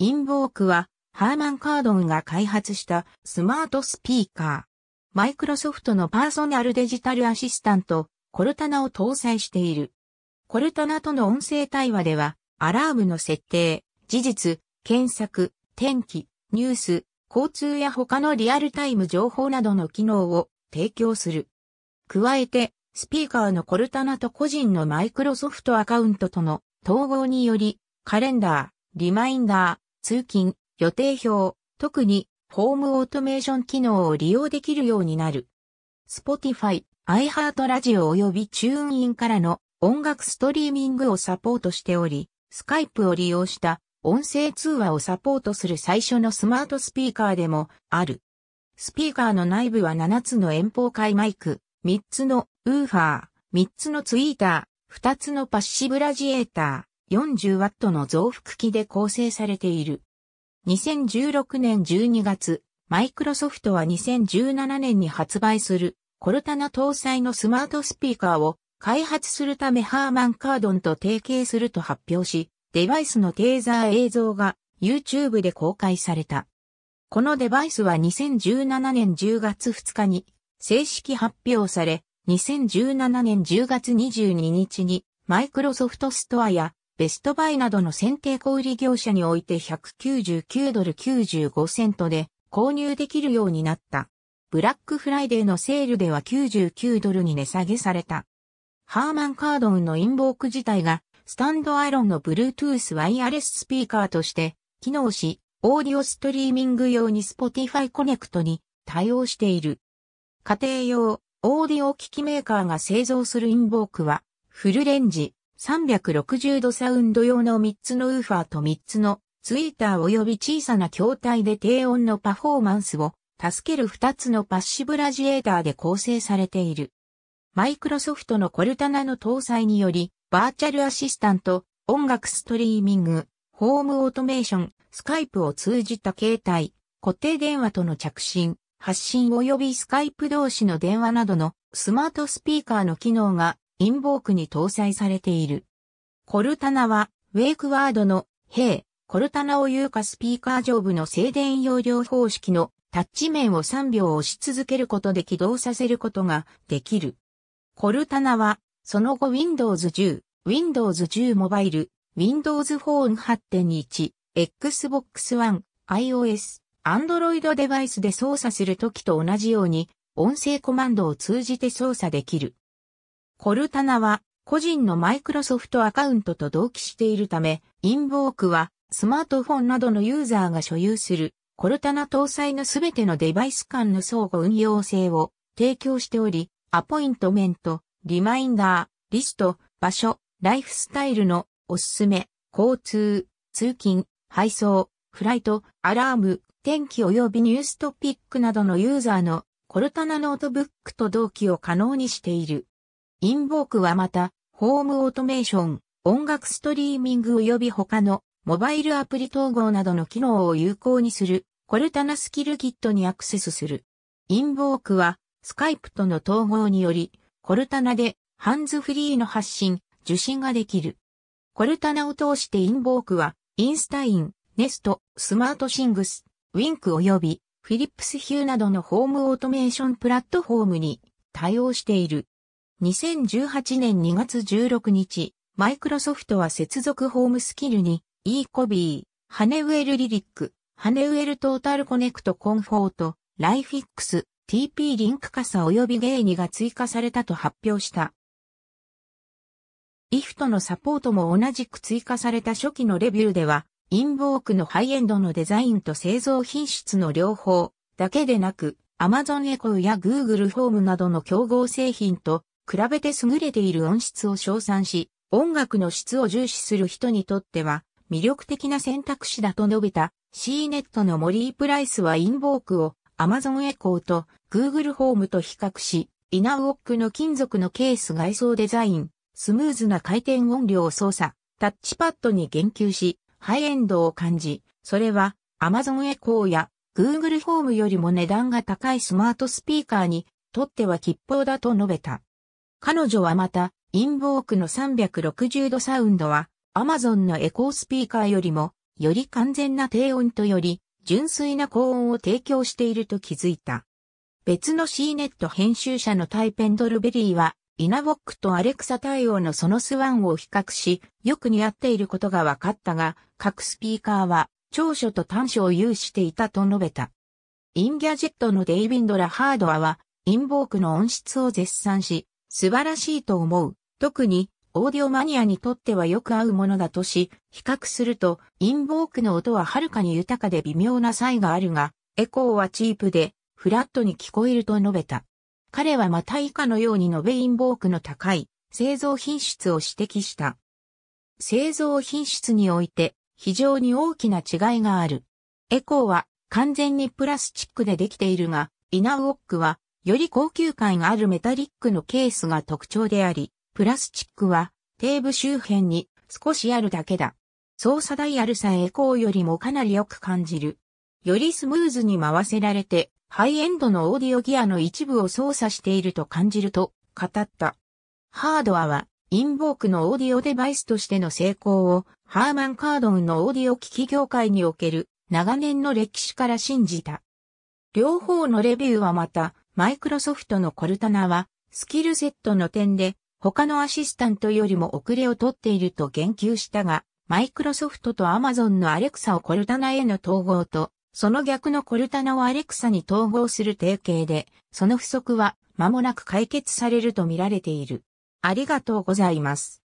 インボークは、ハーマン・カードンが開発したスマートスピーカー。マイクロソフトのパーソナルデジタルアシスタント、コルタナを搭載している。コルタナとの音声対話では、アラームの設定、事実、検索、天気、ニュース、交通や他のリアルタイム情報などの機能を提供する。加えて、スピーカーのコルタナと個人のマイクロソフトアカウントとの統合により、カレンダー、リマインダー、通勤、予定表、特にホームオートメーション機能を利用できるようになる。Spotify、iHeartRadio 及び TuneIn からの音楽ストリーミングをサポートしており、Skype を利用した音声通話をサポートする最初のスマートスピーカーでもある。スピーカーの内部は7つの遠方界マイク、3つのウーファー、3つのツイーター、2つのパッシブラジエータ 40W の増幅器で構成されている。2016年12月、マイクロソフトは2017年に発売するコルタナ搭載のスマートスピーカーを開発するためハーマン・カードンと提携すると発表し、デバイスのテーザー映像が YouTube で公開された。このデバイスは2017年10月2日に正式発表され、2017年10月22日にマイクロソフトストアやベストバイなどの選定小売業者において199ドル95セントで購入できるようになった。ブラックフライデーのセールでは99ドルに値下げされた。ハーマン・カードンのインボーク自体がスタンドアイロンの Bluetooth ワイヤレススピーカーとして機能し、オーディオストリーミング用に Spotify コネクトに対応している。家庭用オーディオ機器メーカーが製造するインボークはフルレンジ、360度サウンド用の3つのウーファーと3つのツイーター及び小さな筐体で低音のパフォーマンスを助ける2つのパッシブラジエーターで構成されている。マイクロソフトのコルタナの搭載により、バーチャルアシスタント、音楽ストリーミング、ホームオートメーション、スカイプを通じた携帯、固定電話との着信、発信及びスカイプ同士の電話などのスマートスピーカーの機能がインボークに搭載されている。コルタナは、ウェイクワードの、ヘイ、コルタナを有価スピーカー上部の静電容量方式のタッチ面を3秒押し続けることで起動させることができる。コルタナは、その後 Windows 10、Windows 10モバイル、Windows Phone 8.1、Xbox One、iOS、Android デバイスで操作するときと同じように、音声コマンドを通じて操作できる。コルタナは個人のマイクロソフトアカウントと同期しているため、インボークはスマートフォンなどのユーザーが所有するコルタナ搭載のすべてのデバイス間の相互運用性を提供しており、アポイントメント、リマインダー、リスト、場所、ライフスタイルのおすすめ、交通、通勤、配送、フライト、アラーム、天気及びニューストピックなどのユーザーのコルタナノートブックと同期を可能にしている。インボークはまた、ホームオートメーション、音楽ストリーミング及び他のモバイルアプリ統合などの機能を有効にする、コルタナスキルキットにアクセスする。インボークは、スカイプとの統合により、コルタナでハンズフリーの発信、受信ができる。コルタナを通してインボークは、インスタイン、ネスト、スマートシングス、ウィンク及び、フィリップスヒューなどのホームオートメーションプラットフォームに対応している。2018年2月16日、マイクロソフトは接続ホームスキルに、e コビー、ハネウェルリリック、ハネウェルトータルコネクトコンフォート、ライフィックス、TP リンク傘及びゲイニが追加されたと発表した。イフトのサポートも同じく追加された初期のレビューでは、インボークのハイエンドのデザインと製造品質の両方だけでなく、Amazon エコーや Google o ームなどの競合製品と比べて優れている音質を称賛し、音楽の質を重視する人にとっては魅力的な選択肢だと述べた C ネットのモリー・プライスはインボークを Amazon エコーと Google ホームと比較し、イナウオックの金属のケース外装デザイン、スムーズな回転音量操作、タッチパッドに言及し、ハイエンドを感じ、それは Amazon エコーや Google ホームよりも値段が高いスマートスピーカーにとっては吉報だと述べた。彼女はまた、インボークの360度サウンドは、アマゾンのエコースピーカーよりも、より完全な低音とより、純粋な高音を提供していると気づいた。別の C ネット編集者のタイペンドルベリーは、イナボックとアレクサ対応のそのスワンを比較し、よく似合っていることが分かったが、各スピーカーは、長所と短所を有していたと述べた。インギャジェットのデイビンドラ・ハードアは、インボークの音質を絶賛し、素晴らしいと思う。特に、オーディオマニアにとってはよく合うものだとし、比較すると、インボークの音ははるかに豊かで微妙な差異があるが、エコーはチープで、フラットに聞こえると述べた。彼はまた以下のように述べインボークの高い製造品質を指摘した。製造品質において非常に大きな違いがある。エコーは完全にプラスチックでできているが、イナウォックはより高級感があるメタリックのケースが特徴であり、プラスチックは、底部周辺に少しあるだけだ。操作ダイヤルさエコーよりもかなりよく感じる。よりスムーズに回せられて、ハイエンドのオーディオギアの一部を操作していると感じると語った。ハードアは、インボークのオーディオデバイスとしての成功を、ハーマン・カードンのオーディオ機器業界における長年の歴史から信じた。両方のレビューはまた、マイクロソフトのコルタナは、スキルセットの点で、他のアシスタントよりも遅れをとっていると言及したが、マイクロソフトとアマゾンのアレクサをコルタナへの統合と、その逆のコルタナをアレクサに統合する提携で、その不足は間もなく解決されるとみられている。ありがとうございます。